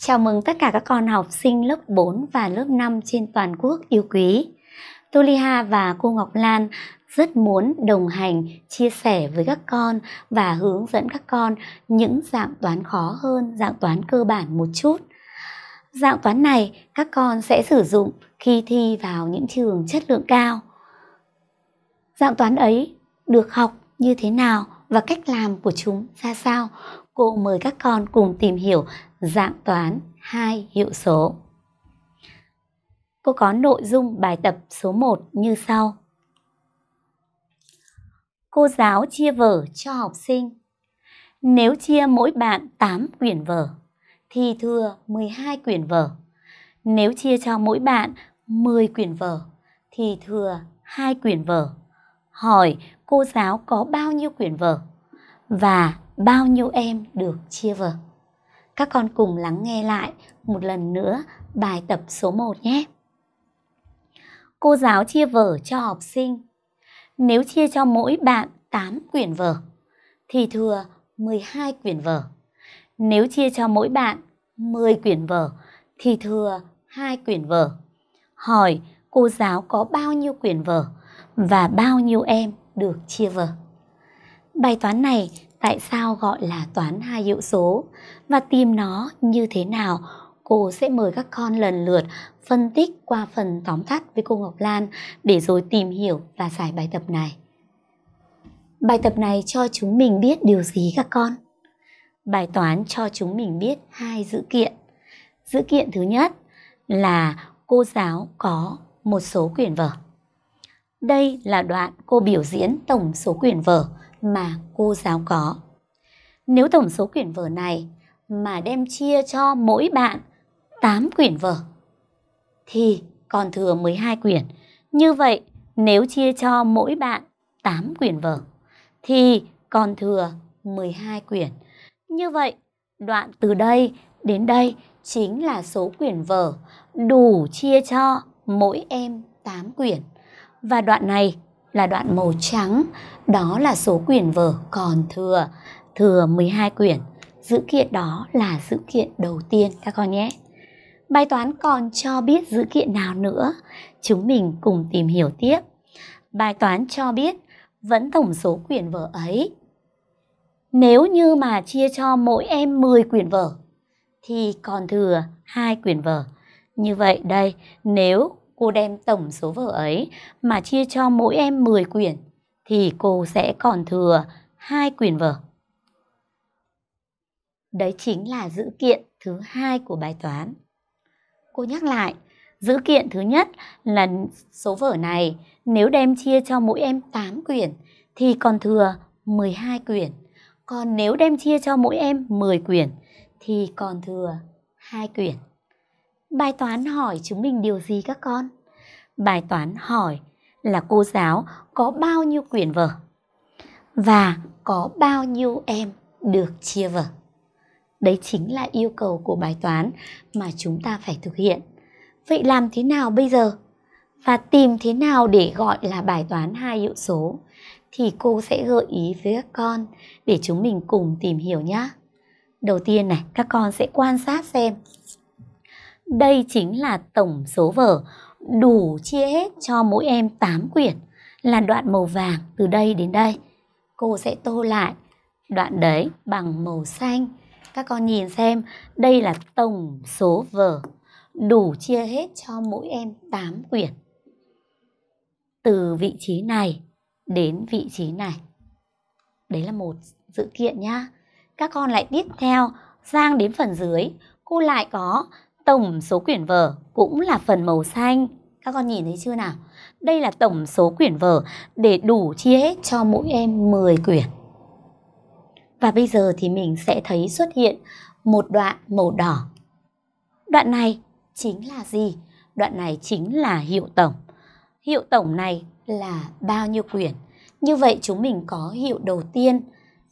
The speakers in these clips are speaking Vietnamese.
Chào mừng tất cả các con học sinh lớp 4 và lớp 5 trên toàn quốc yêu quý. Tô và cô Ngọc Lan rất muốn đồng hành, chia sẻ với các con và hướng dẫn các con những dạng toán khó hơn, dạng toán cơ bản một chút. Dạng toán này các con sẽ sử dụng khi thi vào những trường chất lượng cao. Dạng toán ấy được học như thế nào và cách làm của chúng ra sao? Cô mời các con cùng tìm hiểu dạng toán 2 hiệu số. Cô có nội dung bài tập số 1 như sau. Cô giáo chia vở cho học sinh. Nếu chia mỗi bạn 8 quyển vở thì thừa 12 quyển vở. Nếu chia cho mỗi bạn 10 quyển vở thì thừa 2 quyển vở. Hỏi cô giáo có bao nhiêu quyển vở và bao nhiêu em được chia vở. Các con cùng lắng nghe lại một lần nữa bài tập số 1 nhé. Cô giáo chia vở cho học sinh. Nếu chia cho mỗi bạn 8 quyển vở thì thừa 12 quyển vở. Nếu chia cho mỗi bạn 10 quyển vở thì thừa 2 quyển vở. Hỏi cô giáo có bao nhiêu quyển vở và bao nhiêu em được chia vở. Bài toán này tại sao gọi là toán hai hiệu số và tìm nó như thế nào cô sẽ mời các con lần lượt phân tích qua phần tóm tắt với cô Ngọc Lan để rồi tìm hiểu và giải bài tập này. Bài tập này cho chúng mình biết điều gì các con? Bài toán cho chúng mình biết hai dữ kiện. Dữ kiện thứ nhất là cô giáo có một số quyển vở. Đây là đoạn cô biểu diễn tổng số quyển vở mà cô giáo có. Nếu tổng số quyển vở này mà đem chia cho mỗi bạn 8 quyển vở thì còn thừa 12 quyển. Như vậy, nếu chia cho mỗi bạn 8 quyển vở thì còn thừa 12 quyển. Như vậy, đoạn từ đây đến đây chính là số quyển vở đủ chia cho mỗi em 8 quyển. Và đoạn này là đoạn màu trắng, đó là số quyển vở còn thừa, thừa 12 quyển. Dữ kiện đó là dữ kiện đầu tiên các con nhé. Bài toán còn cho biết dữ kiện nào nữa? Chúng mình cùng tìm hiểu tiếp. Bài toán cho biết vẫn tổng số quyển vở ấy. Nếu như mà chia cho mỗi em 10 quyển vở thì còn thừa hai quyển vở. Như vậy đây, nếu cô đem tổng số vở ấy mà chia cho mỗi em 10 quyển thì cô sẽ còn thừa hai quyển vở. Đấy chính là dữ kiện thứ hai của bài toán. Cô nhắc lại, dữ kiện thứ nhất là số vở này nếu đem chia cho mỗi em 8 quyển thì còn thừa 12 quyển. Còn nếu đem chia cho mỗi em 10 quyển thì còn thừa 2 quyển. Bài toán hỏi chứng minh điều gì các con? Bài toán hỏi là cô giáo có bao nhiêu quyển vở và có bao nhiêu em được chia vở. Đấy chính là yêu cầu của bài toán mà chúng ta phải thực hiện. Vậy làm thế nào bây giờ? Và tìm thế nào để gọi là bài toán hai hiệu số? Thì cô sẽ gợi ý với các con để chúng mình cùng tìm hiểu nhé. Đầu tiên này, các con sẽ quan sát xem đây chính là tổng số vở đủ chia hết cho mỗi em 8 quyển là đoạn màu vàng từ đây đến đây. Cô sẽ tô lại đoạn đấy bằng màu xanh. Các con nhìn xem, đây là tổng số vở đủ chia hết cho mỗi em 8 quyển. Từ vị trí này đến vị trí này. Đấy là một sự kiện nhá. Các con lại tiếp theo sang đến phần dưới, cô lại có tổng số quyển vở cũng là phần màu xanh. Các con nhìn thấy chưa nào? Đây là tổng số quyển vở để đủ chia hết cho mỗi em 10 quyển. Và bây giờ thì mình sẽ thấy xuất hiện một đoạn màu đỏ. Đoạn này chính là gì? Đoạn này chính là hiệu tổng. Hiệu tổng này là bao nhiêu quyển? Như vậy chúng mình có hiệu đầu tiên.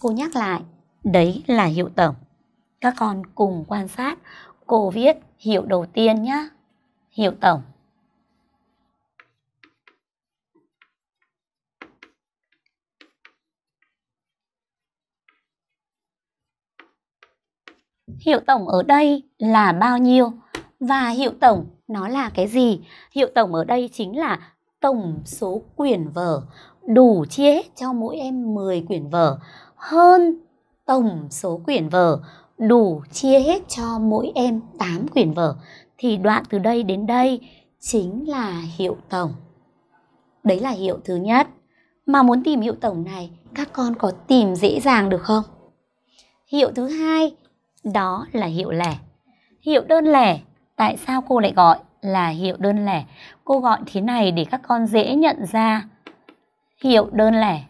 Cô nhắc lại, đấy là hiệu tổng. Các con cùng quan sát Cô viết hiệu đầu tiên nhá. hiệu tổng. Hiệu tổng ở đây là bao nhiêu? Và hiệu tổng nó là cái gì? Hiệu tổng ở đây chính là tổng số quyển vở đủ chia cho mỗi em 10 quyển vở hơn tổng số quyển vở đủ chia hết cho mỗi em 8 quyển vở thì đoạn từ đây đến đây chính là hiệu tổng. Đấy là hiệu thứ nhất. Mà muốn tìm hiệu tổng này, các con có tìm dễ dàng được không? Hiệu thứ hai, đó là hiệu lẻ. Hiệu đơn lẻ, tại sao cô lại gọi là hiệu đơn lẻ? Cô gọi thế này để các con dễ nhận ra. Hiệu đơn lẻ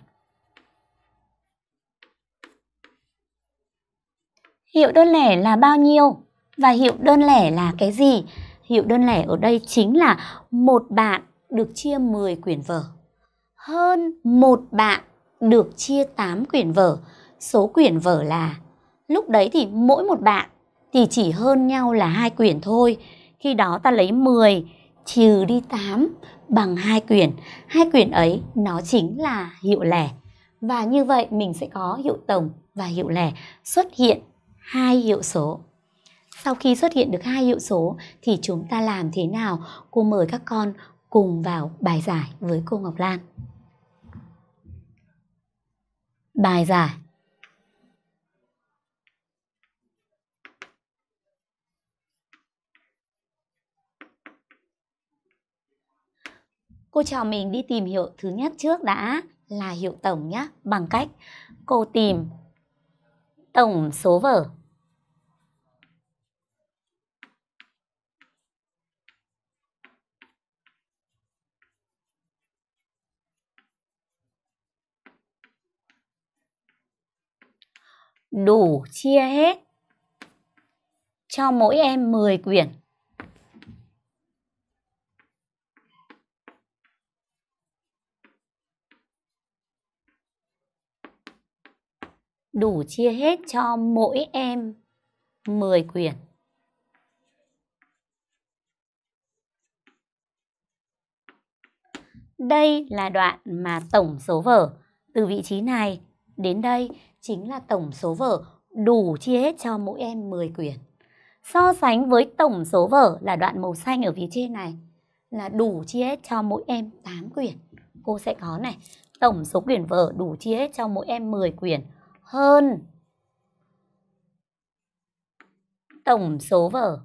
Hiệu đơn lẻ là bao nhiêu? Và hiệu đơn lẻ là cái gì? Hiệu đơn lẻ ở đây chính là một bạn được chia 10 quyển vở. Hơn một bạn được chia 8 quyển vở. Số quyển vở là lúc đấy thì mỗi một bạn thì chỉ hơn nhau là hai quyển thôi. Khi đó ta lấy 10 trừ đi 8 bằng hai quyển. Hai quyển ấy nó chính là hiệu lẻ. Và như vậy mình sẽ có hiệu tổng và hiệu lẻ xuất hiện hai hiệu số. Sau khi xuất hiện được hai hiệu số thì chúng ta làm thế nào? Cô mời các con cùng vào bài giải với cô Ngọc Lan. Bài giải Cô chào mình đi tìm hiệu thứ nhất trước đã là hiệu tổng nhé, bằng cách cô tìm tổng số vở đủ chia hết cho mỗi em 10 quyển. Đủ chia hết cho mỗi em 10 quyển. Đây là đoạn mà tổng số vở từ vị trí này đến đây chính là tổng số vở đủ chia hết cho mỗi em 10 quyển. So sánh với tổng số vở là đoạn màu xanh ở phía trên này là đủ chia hết cho mỗi em 8 quyển. Cô sẽ có này, tổng số quyển vở đủ chia hết cho mỗi em 10 quyển hơn tổng số vở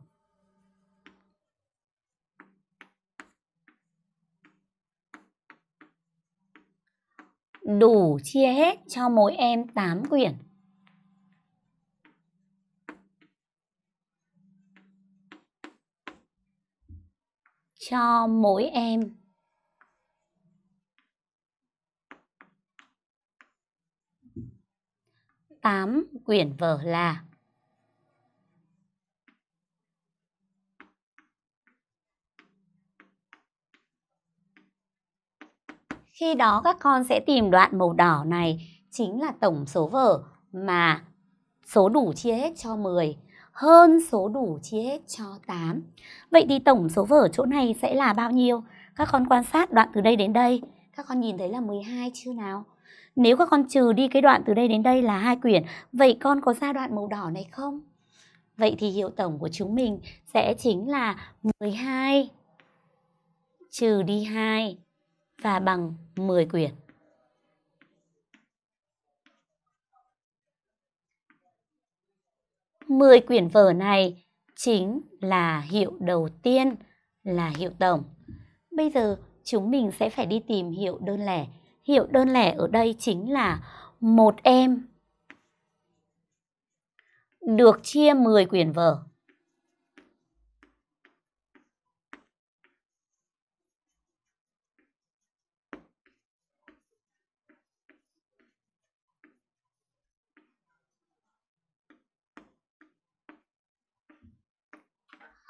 đủ chia hết cho mỗi em 8 quyển. Cho mỗi em 8 quyển vở là Khi đó các con sẽ tìm đoạn màu đỏ này chính là tổng số vở mà số đủ chia hết cho 10 hơn số đủ chia hết cho 8. Vậy thì tổng số vở chỗ này sẽ là bao nhiêu? Các con quan sát đoạn từ đây đến đây, các con nhìn thấy là 12 chưa nào? Nếu các con trừ đi cái đoạn từ đây đến đây là hai quyển, vậy con có ra đoạn màu đỏ này không? Vậy thì hiệu tổng của chúng mình sẽ chính là 12 trừ đi 2 và bằng 10 quyển. Mười quyển vở này chính là hiệu đầu tiên là hiệu tổng. Bây giờ chúng mình sẽ phải đi tìm hiệu đơn lẻ. Hiệu đơn lẻ ở đây chính là một em được chia 10 quyển vở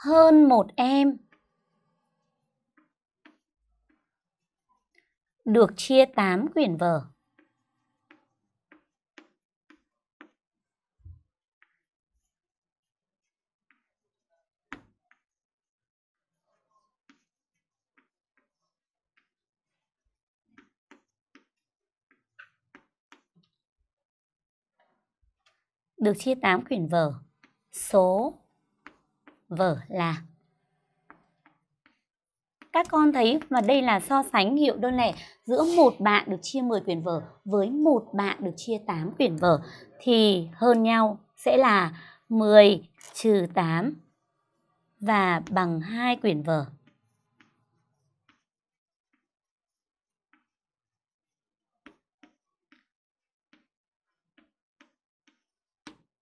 hơn một em được chia 8 quyển vở. Được chia 8 quyển vở. Số vở là các con thấy và đây là so sánh hiệu đơn lẻ giữa một bạn được chia 10 quyển vở với một bạn được chia 8 quyển vở thì hơn nhau sẽ là 10 trừ 8 và bằng 2 quyển vở.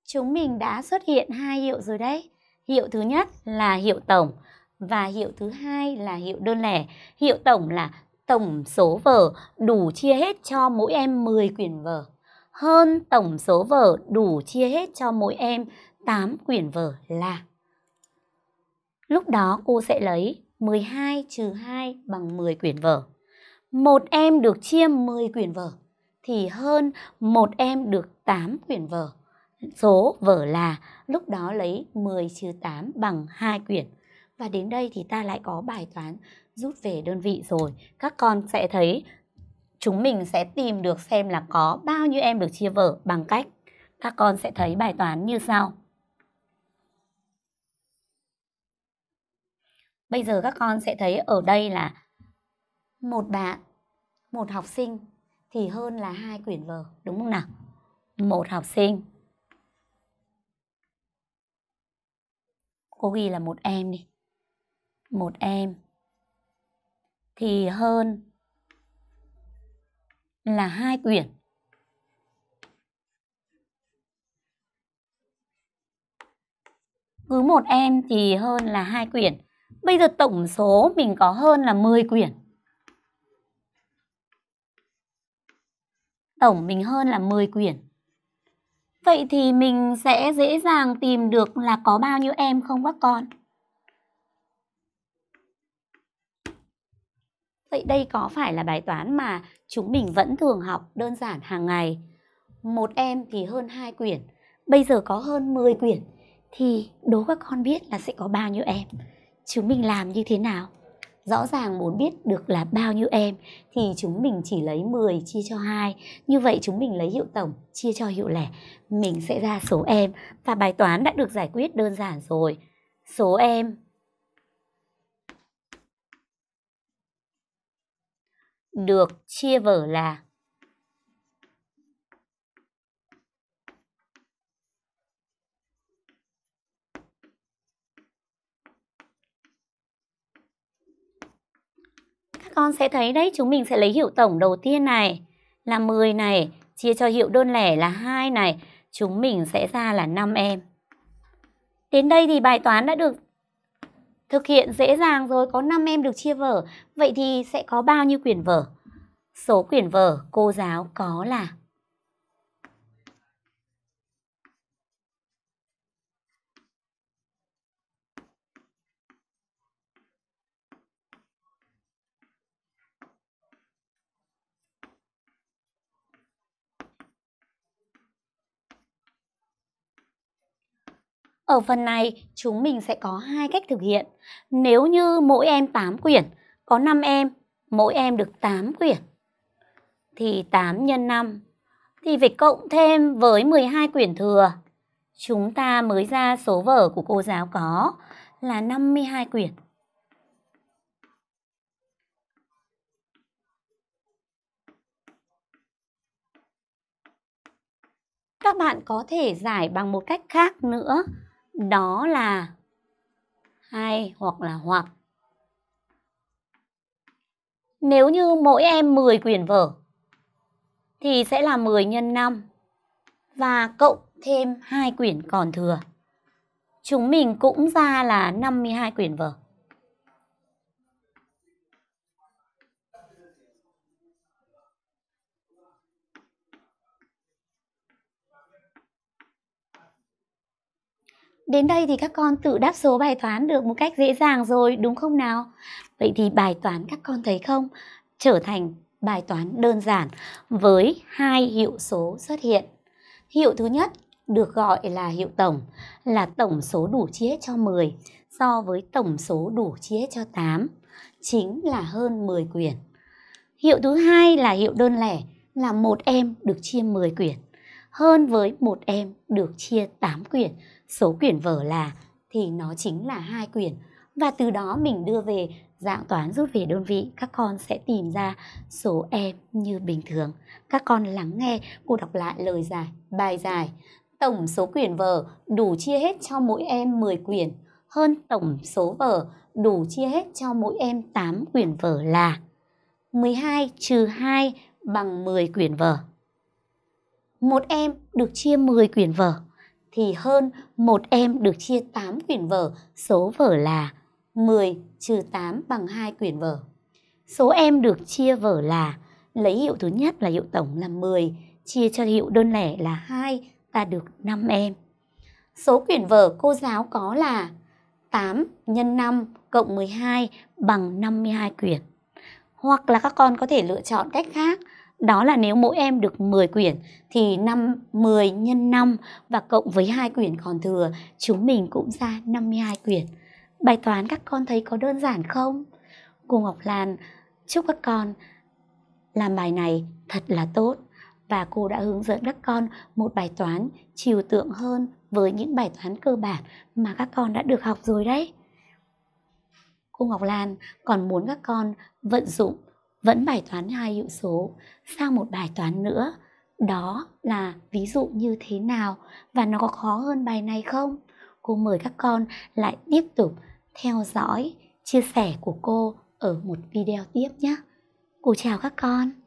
Chúng mình đã xuất hiện hai hiệu rồi đấy. Hiệu thứ nhất là hiệu tổng và hiệu thứ hai là hiệu đơn lẻ. Hiệu tổng là tổng số vở đủ chia hết cho mỗi em 10 quyển vở hơn tổng số vở đủ chia hết cho mỗi em 8 quyển vở là. Lúc đó cô sẽ lấy 12 trừ 2 bằng 10 quyển vở. Một em được chia 10 quyển vở thì hơn một em được 8 quyển vở số vở là lúc đó lấy 10 trừ 8 bằng hai quyển. Và đến đây thì ta lại có bài toán rút về đơn vị rồi. Các con sẽ thấy chúng mình sẽ tìm được xem là có bao nhiêu em được chia vở bằng cách các con sẽ thấy bài toán như sau. Bây giờ các con sẽ thấy ở đây là một bạn, một học sinh thì hơn là hai quyển vở, đúng không nào? Một học sinh cô ghi là một em đi một em thì hơn là hai quyển cứ một em thì hơn là hai quyển bây giờ tổng số mình có hơn là 10 quyển tổng mình hơn là 10 quyển Vậy thì mình sẽ dễ dàng tìm được là có bao nhiêu em không các con? Vậy đây có phải là bài toán mà chúng mình vẫn thường học đơn giản hàng ngày? Một em thì hơn 2 quyển, bây giờ có hơn 10 quyển thì đố các con biết là sẽ có bao nhiêu em? Chúng mình làm như thế nào? rõ ràng muốn biết được là bao nhiêu em thì chúng mình chỉ lấy 10 chia cho 2. Như vậy chúng mình lấy hiệu tổng chia cho hiệu lẻ, mình sẽ ra số em và bài toán đã được giải quyết đơn giản rồi. Số em được chia vở là con sẽ thấy đấy, chúng mình sẽ lấy hiệu tổng đầu tiên này là 10 này, chia cho hiệu đơn lẻ là 2 này, chúng mình sẽ ra là 5 em. Đến đây thì bài toán đã được thực hiện dễ dàng rồi, có 5 em được chia vở. Vậy thì sẽ có bao nhiêu quyển vở? Số quyển vở cô giáo có là Ở phần này, chúng mình sẽ có hai cách thực hiện. Nếu như mỗi em 8 quyển, có 5 em, mỗi em được 8 quyển. Thì 8 x 5 thì phải cộng thêm với 12 quyển thừa. Chúng ta mới ra số vở của cô giáo có là 52 quyển. Các bạn có thể giải bằng một cách khác nữa đó là hay hoặc là hoặc. Nếu như mỗi em 10 quyển vở thì sẽ là 10 x 5 và cộng thêm hai quyển còn thừa. Chúng mình cũng ra là 52 quyển vở. Đến đây thì các con tự đáp số bài toán được một cách dễ dàng rồi, đúng không nào? Vậy thì bài toán các con thấy không? Trở thành bài toán đơn giản với hai hiệu số xuất hiện. Hiệu thứ nhất được gọi là hiệu tổng, là tổng số đủ chia cho 10 so với tổng số đủ chia cho 8, chính là hơn 10 quyển. Hiệu thứ hai là hiệu đơn lẻ, là một em được chia 10 quyển, hơn với một em được chia 8 quyển, số quyển vở là thì nó chính là hai quyển và từ đó mình đưa về dạng toán rút về đơn vị các con sẽ tìm ra số em như bình thường các con lắng nghe cô đọc lại lời giải bài giải tổng số quyển vở đủ chia hết cho mỗi em 10 quyển hơn tổng số vở đủ chia hết cho mỗi em 8 quyển vở là 12 trừ 2 bằng 10 quyển vở. Một em được chia 10 quyển vở thì hơn một em được chia 8 quyển vở, số vở là 10 trừ 8 bằng 2 quyển vở. Số em được chia vở là lấy hiệu thứ nhất là hiệu tổng là 10, chia cho hiệu đơn lẻ là 2 ta được 5 em. Số quyển vở cô giáo có là 8 x 5 cộng 12 bằng 52 quyển. Hoặc là các con có thể lựa chọn cách khác đó là nếu mỗi em được 10 quyển thì năm 10 nhân 5 và cộng với hai quyển còn thừa, chúng mình cũng ra 52 quyển. Bài toán các con thấy có đơn giản không? Cô Ngọc Lan chúc các con làm bài này thật là tốt và cô đã hướng dẫn các con một bài toán chiều tượng hơn với những bài toán cơ bản mà các con đã được học rồi đấy. Cô Ngọc Lan còn muốn các con vận dụng vẫn bài toán hai hữu số sang một bài toán nữa đó là ví dụ như thế nào và nó có khó hơn bài này không cô mời các con lại tiếp tục theo dõi chia sẻ của cô ở một video tiếp nhé cô chào các con